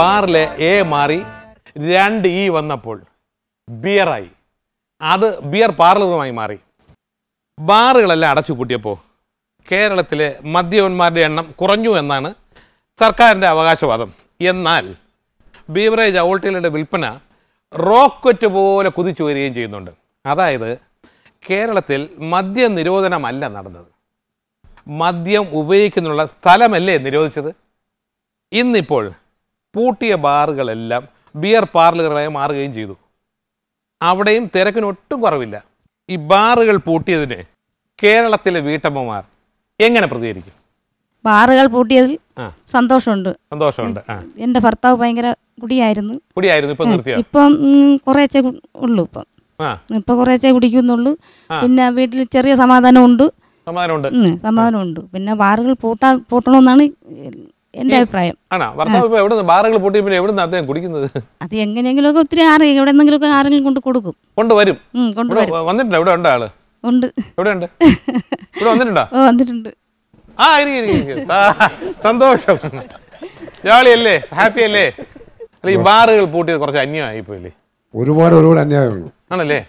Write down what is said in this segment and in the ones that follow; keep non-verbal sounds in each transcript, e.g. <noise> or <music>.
ബാറിലെ എ മാറി രണ്ട് ഇ വന്നപ്പോൾ ബിയറായി അത് ബിയർ പാർലറുമായി മാറി ബാറുകളെല്ലാം അടച്ചു കൂട്ടിയപ്പോൾ കേരളത്തിലെ മദ്യവന്മാരുടെ എണ്ണം കുറഞ്ഞു എന്നാണ് സർക്കാരിൻ്റെ അവകാശവാദം എന്നാൽ ബീവറേജ് ഔട്ടികളുടെ വിൽപ്പന റോക്കറ്റ് പോലെ കുതിച്ചു വരികയും ചെയ്യുന്നുണ്ട് അതായത് കേരളത്തിൽ മദ്യ നിരോധനമല്ല നടന്നത് മദ്യം ഉപയോഗിക്കുന്നുള്ള സ്ഥലമല്ലേ നിരോധിച്ചത് ഇന്നിപ്പോൾ പൂട്ടിയ ബാറുകളെല്ലാം ബിയർ പാർലറുകളായി മാറുകയും ചെയ്തു അവിടെയും തിരക്കിന് ഒട്ടും കുറവില്ല ഈ ബാറുകൾ പൂട്ടിയതിന് കേരളത്തിലെ വീട്ടമ്മമാർ എങ്ങനെ പ്രതികരിക്കും ബാറുകൾ പൂട്ടിയതിൽ സന്തോഷമുണ്ട് സന്തോഷമുണ്ട് എൻ്റെ ഭർത്താവ് ഭയങ്കര കുടിയായിരുന്നു കുടിയായിരുന്നു ഇപ്പൊ ഇപ്പം കുറേച്ചേ ഉള്ളൂ ഇപ്പം ഇപ്പൊ കുറേച്ചേ കുടിക്കുന്നുള്ളൂ പിന്നെ വീട്ടിൽ ചെറിയ സമാധാനമുണ്ട് സമാധാനമുണ്ട് പിന്നെ ബാറുകൾ പൂട്ടാ പൂട്ടണമെന്നാണ് എന്റെ അഭിപ്രായം ബാറുകൾ പൂട്ടി പിന്നെ എവിടെ അദ്ദേഹം കുടിക്കുന്നത് അത് എങ്ങനെയെങ്കിലും ഒക്കെ ഒത്തിരി ആറ് എവിടെ എന്തെങ്കിലും ഒക്കെ ആരെങ്കിലും കൊണ്ട് കൊടുക്കും കൊണ്ടുവരും വന്നിട്ടുണ്ട് ഇവിടെ ഉണ്ട് ആള് ഉണ്ട് എവിടെ ഉണ്ട് <laughs> ഇവിടെ വന്നിട്ടുണ്ടോ വന്നിട്ടുണ്ട് ആ ഇരിക്കും സന്തോഷം ജോളിയല്ലേ ഹാപ്പി അല്ലേ അല്ല ഈ ബാറുകൾ പൂട്ടിയത് കുറച്ച് അന്യമായി പോയില്ലേ ഒരുപാട് ഒരുപാട് അന്യായമാണ് ആണല്ലേ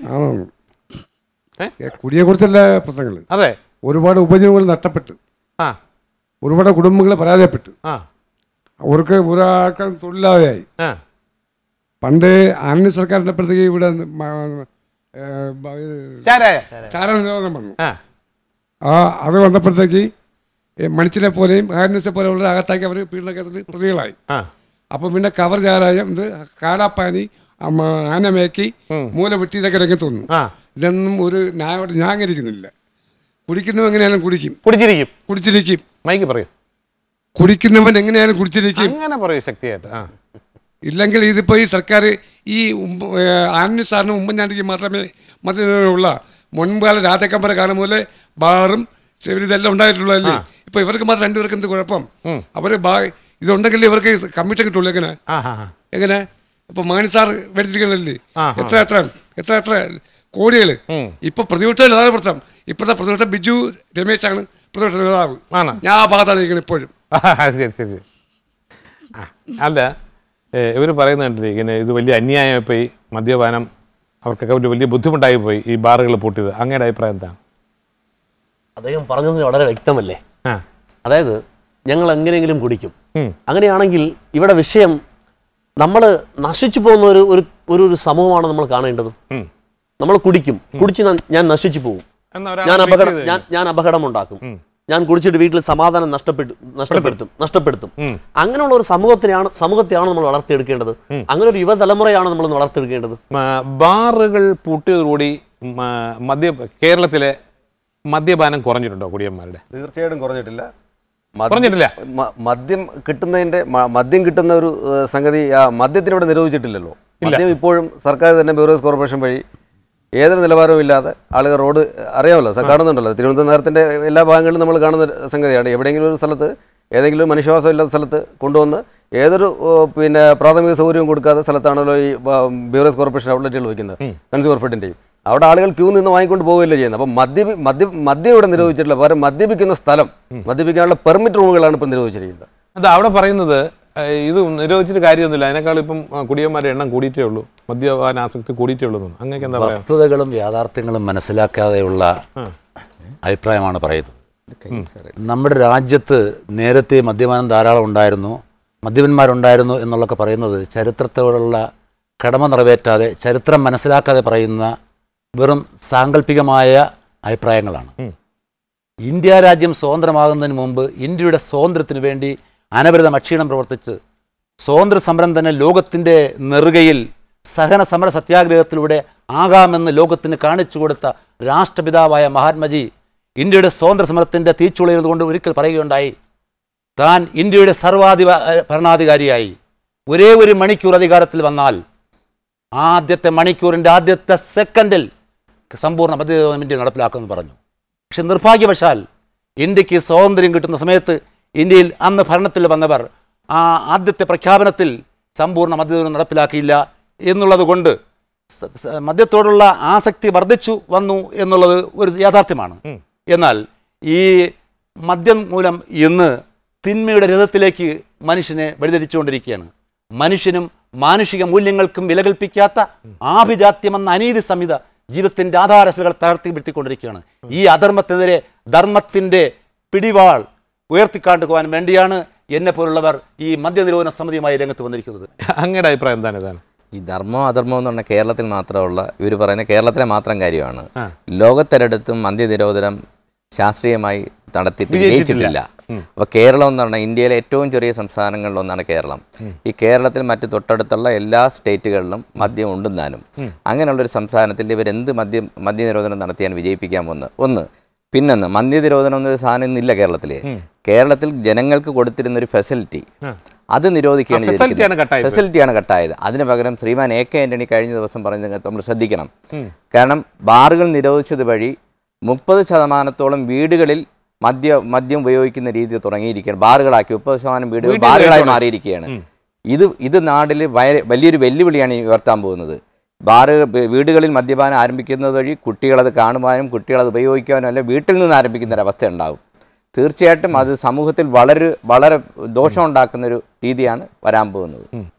കുടിയെ കുറിച്ചല്ല പ്രശ്നങ്ങൾ അതെ ഒരുപാട് ഉപജീവനങ്ങൾ നഷ്ടപ്പെട്ടു ആ ഒരുപാട് കുടുംബങ്ങൾ പരാജയപ്പെട്ടു അവർക്ക് ഒരാൾക്കും തൊഴിലാളിയായി പണ്ട് ആന്റണി സർക്കാരിന്റെ അപ്പോഴത്തേക്ക് ഇവിടെ ചാര നിരോധനം വന്നു ആ അത് വന്നപ്പോഴത്തേക്ക് മണിച്ചിലെ പോലെയും പോലെ ഉള്ള അകത്താക്കി അവർ കേസിൽ പ്രതികളായി അപ്പൊ പിന്നെ കവർ ചാരായ ഇത് കാലാപ്പാനി ആനമേക്കി മൂല വെട്ടി ഇതൊക്കെ രംഗത്ത് വന്നു ഇതൊന്നും ഒരു ഞാൻ ഞാൻ കരിക്കുന്നില്ല കുടിക്കുന്നവൻ എങ്ങനെയാലും കുടിക്കും കുടിച്ചിരിക്കും കുടിച്ചിരിക്കും മൈക്ക് പറയും കുടിക്കുന്നവൻ എങ്ങനെയാലും കുടിച്ചിരിക്കും അങ്ങനെ പറയും ശക്തിയായിട്ട് ആ ഇല്ലെങ്കിൽ ഇതിപ്പോൾ ഈ സർക്കാർ ഈ ആനന്ദ് സാറിന് ഉമ്മൻചാണ്ടിക്ക് മാത്രമേ മതനിലുള്ള മുൻകാല രാജാക്കന്മാരെ കാലം മുതലേ ബാറും ഇതെല്ലാം ഉണ്ടായിട്ടുള്ളതല്ലേ ഇപ്പൊ ഇവർക്ക് മാത്രം രണ്ടുപേർക്ക് എന്ത് കുഴപ്പം അവര് ബാ ഇതുണ്ടെങ്കിലേ ഇവർക്ക് കമ്മീഷൻ കിട്ടുള്ളൂ എങ്ങനെ എങ്ങനെ ഇപ്പൊ മാനി സാർ മേടിച്ചിരിക്കണല്ലേ എത്ര എത്ര എത്ര എത്ര കോടികൾ ഇപ്പൊ പ്രതിപക്ഷ നേതാവ് പ്രശ്നം ഇപ്പോഴത്തെ പ്രതിപക്ഷ ബിജു രമേശാണ് പ്രതിപക്ഷ നേതാവ് ഞാൻ ആ ഭാഗത്താണ് ഇരിക്കുന്നത് ഇപ്പോഴും ശരി ശരി അല്ല ഇവർ പറയുന്നുണ്ട് ഇങ്ങനെ ഇത് വലിയ അന്യായമായി പോയി മദ്യപാനം അവർക്കൊക്കെ ഒരു വലിയ ബുദ്ധിമുട്ടായി പോയി ഈ ബാറുകൾ പൂട്ടിയത് അങ്ങയുടെ അഭിപ്രായം എന്താണ് അദ്ദേഹം പറഞ്ഞത് വളരെ വ്യക്തമല്ലേ അതായത് ഞങ്ങൾ എങ്ങനെയെങ്കിലും കുടിക്കും അങ്ങനെയാണെങ്കിൽ ഇവിടെ വിഷയം നമ്മൾ നശിച്ചു പോകുന്ന ഒരു ഒരു ഒരു സമൂഹമാണ് നമ്മൾ കാണേണ്ടത് നമ്മൾ കുടിക്കും കുടിച്ച് ഞാൻ നശിച്ചു പോകും ഞാൻ അപകടം ഞാൻ ഞാൻ ഉണ്ടാക്കും ഞാൻ കുടിച്ചിട്ട് വീട്ടിൽ സമാധാനം നഷ്ടപ്പെട്ടു നഷ്ടപ്പെടുത്തും നഷ്ടപ്പെടുത്തും അങ്ങനെയുള്ള ഒരു സമൂഹത്തിനാണ് സമൂഹത്തെയാണ് നമ്മൾ വളർത്തിയെടുക്കേണ്ടത് അങ്ങനെ ഒരു യുവതലമുറയാണ് നമ്മൾ വളർത്തിയെടുക്കേണ്ടത് ബാറുകൾ പൂട്ടിയതോടുകൂടി മദ്യ കേരളത്തിലെ മദ്യപാനം കുറഞ്ഞിട്ടുണ്ടോ കുടിയന്മാരുടെ തീർച്ചയായിട്ടും കുറഞ്ഞിട്ടില്ല കുറഞ്ഞിട്ടില്ല മദ്യം കിട്ടുന്നതിന്റെ മദ്യം കിട്ടുന്ന ഒരു സംഗതി മദ്യത്തിനിവിടെ നിരോധിച്ചിട്ടില്ലല്ലോ മദ്യം ഇപ്പോഴും സർക്കാർ തന്നെ ബ്യൂറോസ് കോർപ്പറേഷൻ വഴി ഏതൊരു നിലവാരവും ഇല്ലാതെ ആളുകൾ റോഡ് അറിയാമല്ലോ കാണുന്നുണ്ടല്ലോ തിരുവനന്തപുരം നഗരത്തിൻ്റെ എല്ലാ ഭാഗങ്ങളിലും നമ്മൾ കാണുന്ന സംഗതിയാണ് എവിടെയെങ്കിലും ഒരു സ്ഥലത്ത് ഏതെങ്കിലും മനുഷ്യവാസം ഇല്ലാത്ത സ്ഥലത്ത് കൊണ്ടുവന്ന് ഏതൊരു പിന്നെ പ്രാഥമിക സൗകര്യവും കൊടുക്കാത്ത സ്ഥലത്താണല്ലോ ഈ ബ്യൂറോസ് കോർപ്പറേഷൻ ഔട്ട്ലെറ്റുകൾ വയ്ക്കുന്നത് കൺസ്യൂമർ ഫുഡിൻ്റെയും അവിടെ ആളുകൾ ക്യൂ നിന്ന് വാങ്ങിക്കൊണ്ട് പോവുകയല്ലേ ചെയ്യുന്നത് അപ്പം മദ്യപി മദ്യ മദ്യം ഇവിടെ നിരോധിച്ചിട്ടില്ല പകരം മദ്യപിക്കുന്ന സ്ഥലം മദ്യപിക്കാനുള്ള പെർമിറ്റ് റൂമുകളാണ് ഇപ്പം നിരോധിച്ചിരിക്കുന്നത് അത് അവിടെ പറയുന്നത് ഇത് നിരോധിച്ചിട്ട് കാര്യമൊന്നുമില്ല അതിനേക്കാൾ ഇപ്പം കുടിയന്മാരുടെ എണ്ണം കൂടിയിട്ടേ ഉള്ളൂ മദ്യപാന ആസക്തി കൂടിയിട്ടേ ഉള്ളൂ അങ്ങനെ എന്താ വസ്തുതകളും യാഥാർത്ഥ്യങ്ങളും മനസ്സിലാക്കാതെയുള്ള അഭിപ്രായമാണ് പറയുന്നത് നമ്മുടെ രാജ്യത്ത് നേരത്തെ മദ്യപാനം ധാരാളം ഉണ്ടായിരുന്നു മദ്യപന്മാരുണ്ടായിരുന്നു എന്നുള്ളൊക്കെ പറയുന്നത് ചരിത്രത്തോടുള്ള കടമ നിറവേറ്റാതെ ചരിത്രം മനസ്സിലാക്കാതെ പറയുന്ന വെറും സാങ്കല്പികമായ അഭിപ്രായങ്ങളാണ് ഇന്ത്യ രാജ്യം സ്വതന്ത്രമാകുന്നതിന് മുമ്പ് ഇന്ത്യയുടെ സ്വാതന്ത്ര്യത്തിന് വേണ്ടി അനവരതം അക്ഷീണം പ്രവർത്തിച്ച് സ്വാതന്ത്ര്യ സമരം തന്നെ ലോകത്തിൻ്റെ നെറുകയിൽ സഹന സമര സത്യാഗ്രഹത്തിലൂടെ ആകാമെന്ന് ലോകത്തിന് കാണിച്ചു കൊടുത്ത രാഷ്ട്രപിതാവായ മഹാത്മജി ഇന്ത്യയുടെ സ്വാതന്ത്ര്യ സമരത്തിൻ്റെ തീച്ചുളയിൽ കൊണ്ട് ഒരിക്കൽ പറയുകയുണ്ടായി താൻ ഇന്ത്യയുടെ സർവാധി ഭരണാധികാരിയായി ഒരേ ഒരു മണിക്കൂർ അധികാരത്തിൽ വന്നാൽ ആദ്യത്തെ മണിക്കൂറിൻ്റെ ആദ്യത്തെ സെക്കൻഡിൽ സമ്പൂർണ്ണ മധ്യ ഇന്ത്യ നടപ്പിലാക്കുമെന്ന് പറഞ്ഞു പക്ഷെ നിർഭാഗ്യവശാൽ ഇന്ത്യക്ക് സ്വാതന്ത്ര്യം കിട്ടുന്ന സമയത്ത് ഇന്ത്യയിൽ അന്ന് ഭരണത്തിൽ വന്നവർ ആ ആദ്യത്തെ പ്രഖ്യാപനത്തിൽ സമ്പൂർണ്ണ മദ്യദൂരം നടപ്പിലാക്കിയില്ല എന്നുള്ളതുകൊണ്ട് മദ്യത്തോടുള്ള ആസക്തി വർദ്ധിച്ചു വന്നു എന്നുള്ളത് ഒരു യാഥാർത്ഥ്യമാണ് എന്നാൽ ഈ മദ്യം മൂലം ഇന്ന് തിന്മയുടെ രഥത്തിലേക്ക് മനുഷ്യനെ വഴിതിരിച്ചുകൊണ്ടിരിക്കുകയാണ് മനുഷ്യനും മാനുഷിക മൂല്യങ്ങൾക്കും വിലകൽപ്പിക്കാത്ത ആഭിജാത്യമെന്ന അനീതി സംഹിത ജീവിതത്തിൻ്റെ ആധാരശകൾ തകർത്തി വിടുത്തിക്കൊണ്ടിരിക്കുകയാണ് ഈ അധർമ്മത്തിനെതിരെ ധർമ്മത്തിൻ്റെ പിടിവാൾ പോകാൻ വേണ്ടിയാണ് എന്നെ പോലുള്ളവർ ഈ മദ്യനിരോധന സമിതിയുമായി രംഗത്ത് വന്നിരിക്കുന്നത് അങ്ങയുടെ അഭിപ്രായം എന്താണ് ഇതാണ് ഈ ധർമ്മം അധർമ്മം എന്ന് പറഞ്ഞാൽ കേരളത്തിൽ മാത്രമുള്ള ഇവർ പറയുന്ന കേരളത്തിലെ മാത്രം കാര്യമാണ് ലോകത്തൊരിടത്തും മദ്യനിരോധനം ശാസ്ത്രീയമായി നടത്തി വിജയിച്ചിട്ടില്ല അപ്പോൾ കേരളം എന്ന് പറഞ്ഞാൽ ഇന്ത്യയിലെ ഏറ്റവും ചെറിയ സംസ്ഥാനങ്ങളിൽ ഒന്നാണ് കേരളം ഈ കേരളത്തിൽ മറ്റു തൊട്ടടുത്തുള്ള എല്ലാ സ്റ്റേറ്റുകളിലും മദ്യം ഉണ്ടെന്നാലും ഒരു സംസ്ഥാനത്തിൽ ഇവർ എന്ത് മദ്യം മദ്യനിരോധനം നടത്തിയാണ് വിജയിപ്പിക്കാൻ പോകുന്നത് ഒന്ന് പിന്നൊന്ന് മദ്യനിരോധനം എന്നൊരു സാധനം ഇന്നില്ല കേരളത്തിൽ കേരളത്തിൽ ജനങ്ങൾക്ക് കൊടുത്തിരുന്ന ഒരു ഫെസിലിറ്റി അത് നിരോധിക്കുകയാണ് ഫെസിലിറ്റിയാണ് കട്ടായത് അതിന് പകരം ശ്രീമാൻ എ കെ ആന്റണി കഴിഞ്ഞ ദിവസം പറഞ്ഞ നമ്മൾ ശ്രദ്ധിക്കണം കാരണം ബാറുകൾ നിരോധിച്ചത് വഴി മുപ്പത് ശതമാനത്തോളം വീടുകളിൽ മദ്യ മദ്യം ഉപയോഗിക്കുന്ന രീതി തുടങ്ങിയിരിക്കുകയാണ് ബാറുകളാക്കി മുപ്പത് ശതമാനം വീടുകൾ ബാറുകളായി മാറിയിരിക്കുകയാണ് ഇത് ഇത് നാട്ടിൽ വലിയൊരു വെല്ലുവിളിയാണ് ഉയർത്താൻ പോകുന്നത് ബാറ് വീടുകളിൽ മദ്യപാനം ആരംഭിക്കുന്നത് വഴി കുട്ടികളത് കാണുവാനും കുട്ടികളത് ഉപയോഗിക്കുവാനും അല്ല വീട്ടിൽ നിന്ന് ആരംഭിക്കുന്ന അവസ്ഥ ഉണ്ടാകും തീർച്ചയായിട്ടും അത് സമൂഹത്തിൽ വളരെ വളരെ ദോഷം രീതിയാണ് വരാൻ പോകുന്നത്